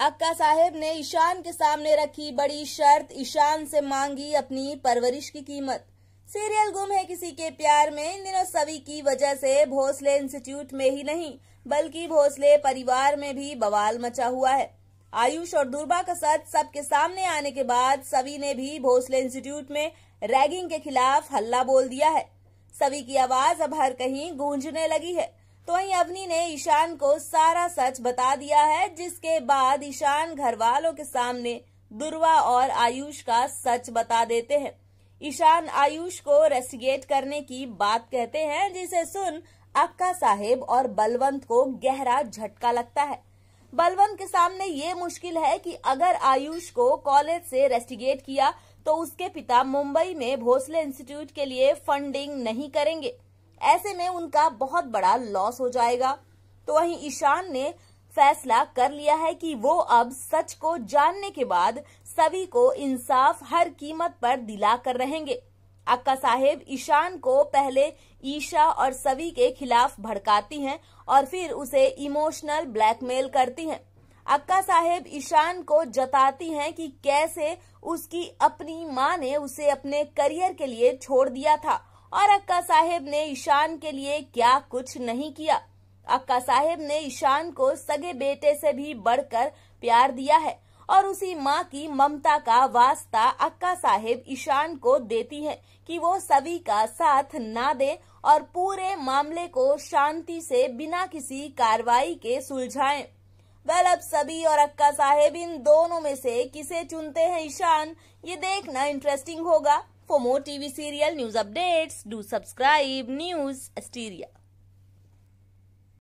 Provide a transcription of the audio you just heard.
अक्का साहेब ने ईशान के सामने रखी बड़ी शर्त ईशान से मांगी अपनी परवरिश की कीमत सीरियल गुम है किसी के प्यार में इन दिनों सभी की वजह से भोसले इंस्टीट्यूट में ही नहीं बल्कि भोसले परिवार में भी बवाल मचा हुआ है आयुष और दुर्बा का सच सबके सामने आने के बाद सभी ने भी भोसले इंस्टीट्यूट में रैगिंग के खिलाफ हल्ला बोल दिया है सभी की आवाज अब हर कहीं गूंजने लगी है तो वहीं अवनी ने ईशान को सारा सच बता दिया है जिसके बाद ईशान घर वालों के सामने दुर्वा और आयुष का सच बता देते हैं ईशान आयुष को रेस्टिगेट करने की बात कहते हैं जिसे सुन अक्का साहेब और बलवंत को गहरा झटका लगता है बलवंत के सामने ये मुश्किल है कि अगर आयुष को कॉलेज से रेस्टिगेट किया तो उसके पिता मुंबई में भोसले इंस्टीट्यूट के लिए फंडिंग नहीं करेंगे ऐसे में उनका बहुत बड़ा लॉस हो जाएगा तो वहीं ईशान ने फैसला कर लिया है कि वो अब सच को जानने के बाद सभी को इंसाफ हर कीमत पर दिला कर रहेंगे अक्का साहेब ईशान को पहले ईशा और सभी के खिलाफ भड़काती हैं और फिर उसे इमोशनल ब्लैकमेल करती हैं अक्का साहेब ईशान को जताती हैं कि कैसे उसकी अपनी माँ ने उसे अपने करियर के लिए छोड़ दिया था और अक्का साहेब ने ईशान के लिए क्या कुछ नहीं किया अक्का साहेब ने ईशान को सगे बेटे से भी बढ़कर प्यार दिया है और उसी माँ की ममता का वास्ता अक्का साहेब ईशान को देती है कि वो सभी का साथ ना दे और पूरे मामले को शांति से बिना किसी कार्रवाई के सुलझाएं। वेल अब सभी और अक्का साहेब इन दोनों में से किसे चुनते हैं ईशान ये देखना इंटरेस्टिंग होगा For more TV serial news updates, do subscribe News Asteria.